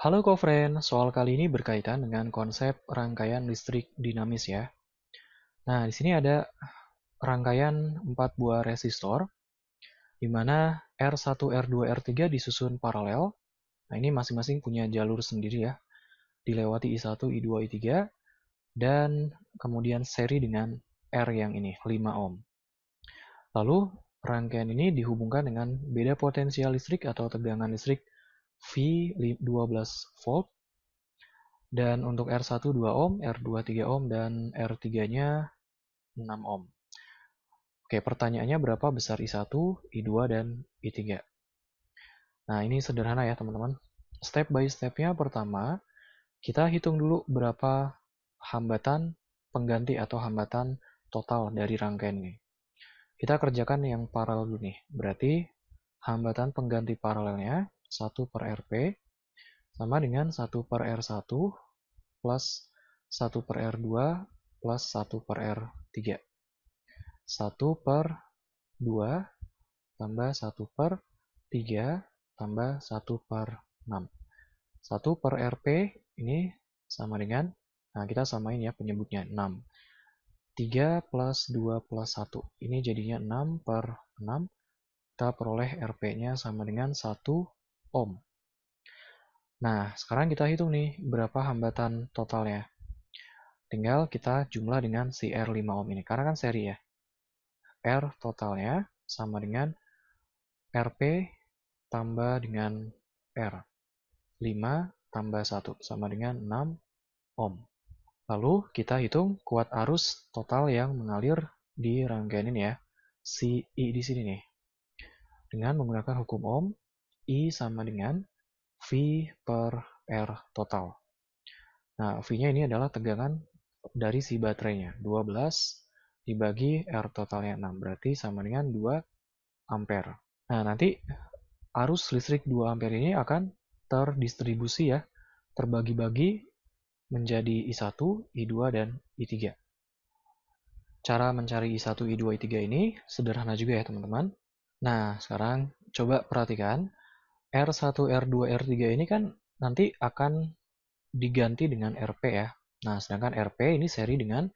Halo Kofren, soal kali ini berkaitan dengan konsep rangkaian listrik dinamis ya. Nah, di sini ada rangkaian 4 buah resistor, di mana R1, R2, R3 disusun paralel. Nah, ini masing-masing punya jalur sendiri ya, dilewati I1, I2, I3, dan kemudian seri dengan R yang ini, 5 ohm. Lalu, rangkaian ini dihubungkan dengan beda potensial listrik atau tegangan listrik V 12 volt dan untuk R1 2 ohm, R2 3 ohm dan R3-nya 6 ohm. Oke, pertanyaannya berapa besar I1, I2 dan I3? Nah, ini sederhana ya, teman-teman. Step by step-nya pertama, kita hitung dulu berapa hambatan pengganti atau hambatan total dari rangkaian ini. Kita kerjakan yang paralel dulu nih. Berarti hambatan pengganti paralelnya 1 per RP sama dengan 1 per R1 plus 1 per R2 plus 1 per R3. 1 per 2 tambah 1 per 3 tambah 1 per 6. 1 per RP ini sama dengan, nah kita samain ya penyebutnya 6. 3 plus 2 plus 1. Ini jadinya 6 per 6. Kita peroleh RP-nya sama dengan 1 ohm. Nah, sekarang kita hitung nih berapa hambatan totalnya. Tinggal kita jumlah dengan si R5 ohm ini, karena kan seri ya. R totalnya sama dengan RP tambah dengan R. 5 tambah 1 sama dengan 6 ohm. Lalu kita hitung kuat arus total yang mengalir di rangkaian ini ya, si I di sini nih. Dengan menggunakan hukum ohm, I sama dengan V per R total. Nah, V-nya ini adalah tegangan dari si baterainya, 12 dibagi R totalnya 6, berarti sama dengan 2 ampere. Nah, nanti arus listrik 2 ampere ini akan terdistribusi ya, terbagi-bagi menjadi I1, I2, dan I3. Cara mencari I1, I2, I3 ini sederhana juga ya teman-teman. Nah, sekarang coba perhatikan R1, R2, R3 ini kan nanti akan diganti dengan RP ya. Nah, sedangkan RP ini seri dengan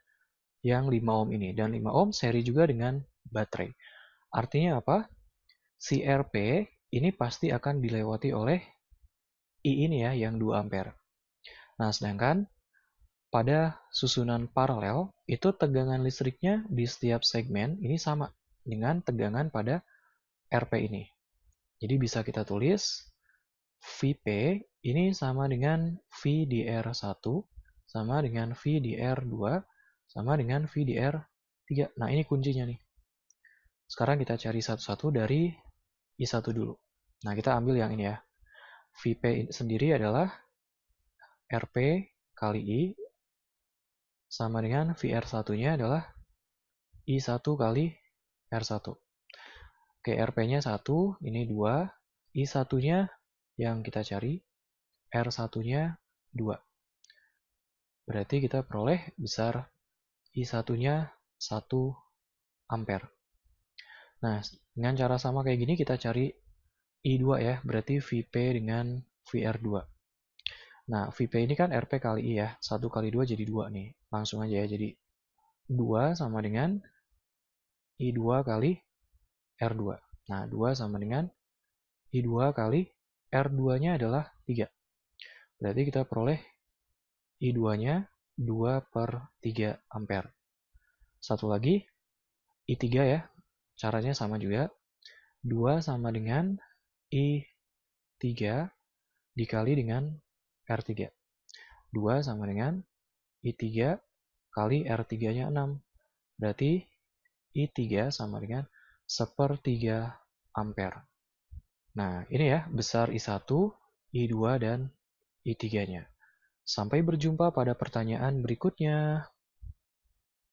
yang 5 ohm ini. Dan 5 ohm seri juga dengan baterai. Artinya apa? Si RP ini pasti akan dilewati oleh I ini ya, yang 2 ampere. Nah, sedangkan pada susunan paralel, itu tegangan listriknya di setiap segmen ini sama dengan tegangan pada RP ini. Jadi bisa kita tulis VP ini sama dengan V di R1 sama dengan V di R2 sama dengan V di R3. Nah, ini kuncinya nih. Sekarang kita cari satu-satu dari I1 dulu. Nah, kita ambil yang ini ya. VP sendiri adalah RP kali I sama dengan VR1-nya adalah I1 kali R1. Oke, rp nya 1, ini 2, I1-nya yang kita cari, R1-nya 2. Berarti kita peroleh besar I1-nya 1 ampere. Nah, dengan cara sama kayak gini kita cari I2 ya, berarti VP dengan VR2. Nah, VP ini kan RP kali I ya, 1 kali 2 jadi 2 nih. Langsung aja ya, jadi 2 sama dengan I2 kali R2. Nah, 2 sama dengan I2 kali R2-nya adalah 3. Berarti kita peroleh I2-nya 2 per 3 ampere. Satu lagi, I3 ya, caranya sama juga. 2 sama dengan I3 dikali dengan R3. 2 sama dengan I3 kali R3-nya 6. Berarti I3 sama dengan sepertiga ampere. Nah, ini ya, besar I1, I2, dan I3-nya. Sampai berjumpa pada pertanyaan berikutnya.